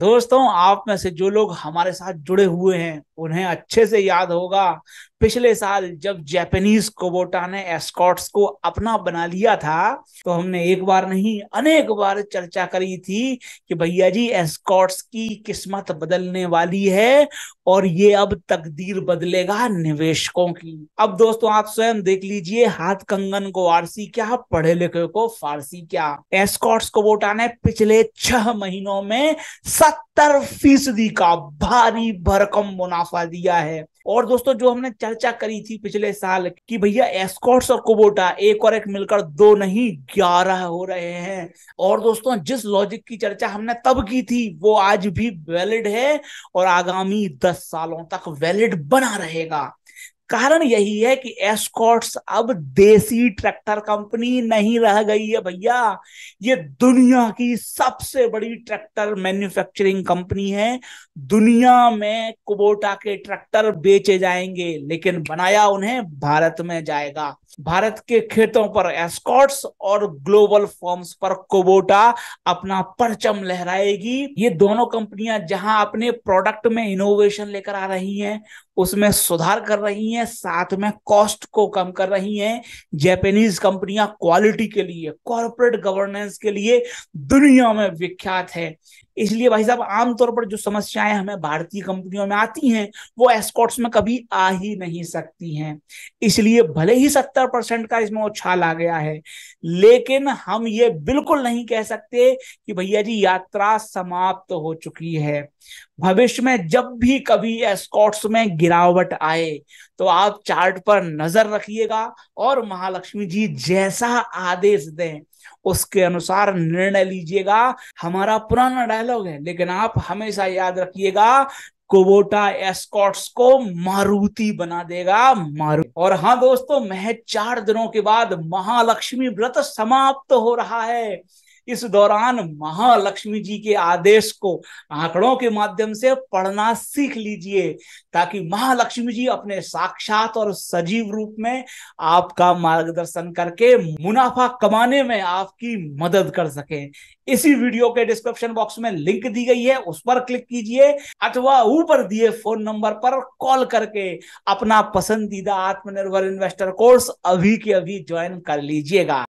दोस्तों आप में से जो लोग हमारे साथ जुड़े हुए हैं उन्हें अच्छे से याद होगा पिछले साल जब जैपनीज कोबोटा ने एस्कॉट्स को अपना बना लिया था तो हमने एक बार नहीं अनेक बार चर्चा करी थी कि भैया जी एस्कॉट्स की किस्मत बदलने वाली है और ये अब तकदीर बदलेगा निवेशकों की अब दोस्तों आप स्वयं देख लीजिए हाथ कंगन को आरसी क्या पढ़े लिखे को फारसी क्या एस्कॉट्स कोबोटा ने पिछले छह महीनों में सत्तर फीसदी का भारी भरकम मुनाफा दिया है और दोस्तों जो हमने चर्चा करी थी पिछले साल कि भैया एस्कॉट्स और कोबोटा एक और एक मिलकर दो नहीं ग्यारह हो रहे हैं और दोस्तों जिस लॉजिक की चर्चा हमने तब की थी वो आज भी वैलिड है और आगामी दस सालों तक वैलिड बना रहेगा कारण यही है कि एस्कॉट्स अब देसी ट्रैक्टर कंपनी नहीं रह गई है भैया ये दुनिया की सबसे बड़ी ट्रैक्टर मैन्युफैक्चरिंग कंपनी है दुनिया में कुबोटा के ट्रैक्टर बेचे जाएंगे लेकिन बनाया उन्हें भारत में जाएगा भारत के खेतों पर एस्कॉट्स और ग्लोबल फॉर्म्स पर कुबोटा अपना परचम लहराएगी ये दोनों कंपनियां जहां अपने प्रोडक्ट में इनोवेशन लेकर आ रही हैं उसमें सुधार कर रही हैं है साथ में कॉस्ट को कम कर रही हैं जैपनीज कंपनियां क्वालिटी के लिए कॉरपोरेट गवर्नेंस के लिए दुनिया में विख्यात है इसलिए भाई साहब आमतौर पर जो समस्याएं हमें भारतीय कंपनियों में आती हैं वो एस्कॉट्स में कभी आ ही नहीं सकती हैं इसलिए भले ही सत्तर परसेंट का इसमें उछाल आ गया है लेकिन हम ये बिल्कुल नहीं कह सकते कि भैया जी यात्रा समाप्त तो हो चुकी है भविष्य में जब भी कभी एस्कॉट्स में गिरावट आए तो आप चार्ट पर नजर रखिएगा और महालक्ष्मी जी जैसा आदेश दें उसके अनुसार निर्णय लीजिएगा हमारा पुराना डायलॉग है लेकिन आप हमेशा याद रखिएगा कोबोटा एस्कॉट्स को मारुति बना देगा मारू और हाँ दोस्तों महज चार दिनों के बाद महालक्ष्मी व्रत समाप्त तो हो रहा है इस दौरान महालक्ष्मी जी के आदेश को आंकड़ों के माध्यम से पढ़ना सीख लीजिए ताकि महालक्ष्मी जी अपने साक्षात और सजीव रूप में आपका मार्गदर्शन करके मुनाफा कमाने में आपकी मदद कर सके इसी वीडियो के डिस्क्रिप्शन बॉक्स में लिंक दी गई है उस पर क्लिक कीजिए अथवा ऊपर दिए फोन नंबर पर कॉल करके अपना पसंदीदा आत्मनिर्भर इन्वेस्टर कोर्स अभी के अभी ज्वाइन कर लीजिएगा